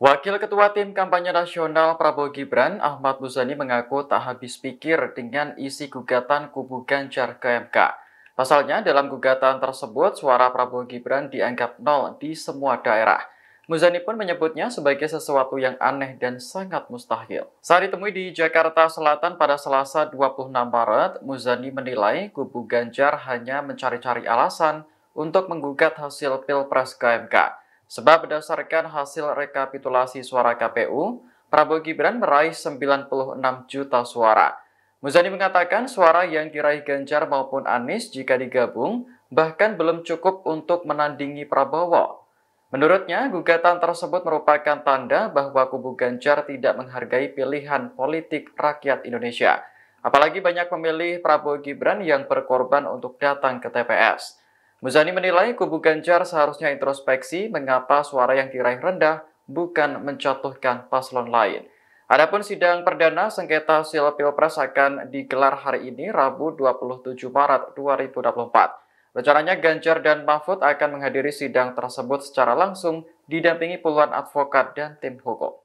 Wakil Ketua Tim Kampanye Nasional Prabowo Gibran, Ahmad Muzani mengaku tak habis pikir dengan isi gugatan kubu Ganjar ke MK. Pasalnya, dalam gugatan tersebut, suara Prabowo Gibran dianggap nol di semua daerah. Muzani pun menyebutnya sebagai sesuatu yang aneh dan sangat mustahil. Saat ditemui di Jakarta Selatan pada Selasa 26 Maret, Muzani menilai kubu Ganjar hanya mencari-cari alasan untuk menggugat hasil Pilpres ke MK. Sebab berdasarkan hasil rekapitulasi suara KPU, Prabowo Gibran meraih 96 juta suara. Muzani mengatakan suara yang diraih Ganjar maupun Anies jika digabung bahkan belum cukup untuk menandingi Prabowo. Menurutnya, gugatan tersebut merupakan tanda bahwa kubu Ganjar tidak menghargai pilihan politik rakyat Indonesia. Apalagi banyak pemilih Prabowo Gibran yang berkorban untuk datang ke TPS. Muzani menilai kubu Ganjar seharusnya introspeksi mengapa suara yang diraih rendah bukan mencatuhkan paslon lain. Adapun sidang perdana sengketa hasil Pilpres akan digelar hari ini Rabu 27 Maret 2024. Rencananya Ganjar dan Mahfud akan menghadiri sidang tersebut secara langsung didampingi puluhan advokat dan tim hukum.